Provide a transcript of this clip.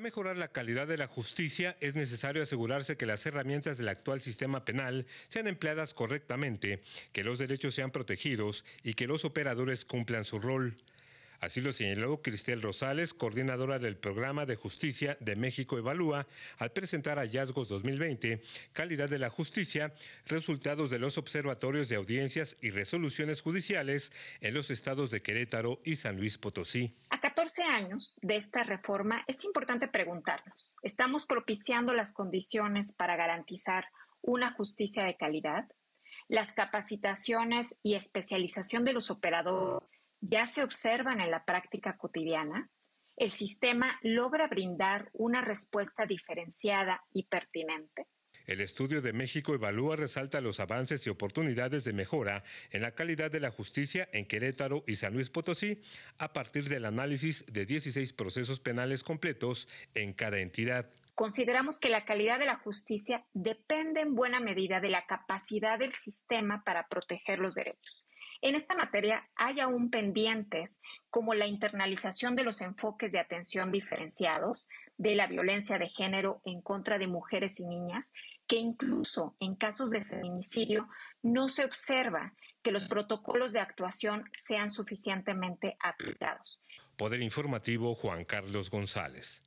Para mejorar la calidad de la justicia es necesario asegurarse que las herramientas del actual sistema penal sean empleadas correctamente, que los derechos sean protegidos y que los operadores cumplan su rol. Así lo señaló Cristel Rosales, coordinadora del Programa de Justicia de México Evalúa, al presentar hallazgos 2020, calidad de la justicia, resultados de los observatorios de audiencias y resoluciones judiciales en los estados de Querétaro y San Luis Potosí. 14 años de esta reforma, es importante preguntarnos, ¿estamos propiciando las condiciones para garantizar una justicia de calidad? ¿Las capacitaciones y especialización de los operadores ya se observan en la práctica cotidiana? ¿El sistema logra brindar una respuesta diferenciada y pertinente? El estudio de México evalúa, resalta los avances y oportunidades de mejora en la calidad de la justicia en Querétaro y San Luis Potosí a partir del análisis de 16 procesos penales completos en cada entidad. Consideramos que la calidad de la justicia depende en buena medida de la capacidad del sistema para proteger los derechos en esta materia hay aún pendientes como la internalización de los enfoques de atención diferenciados de la violencia de género en contra de mujeres y niñas, que incluso en casos de feminicidio no se observa que los protocolos de actuación sean suficientemente aplicados. Poder Informativo Juan Carlos González.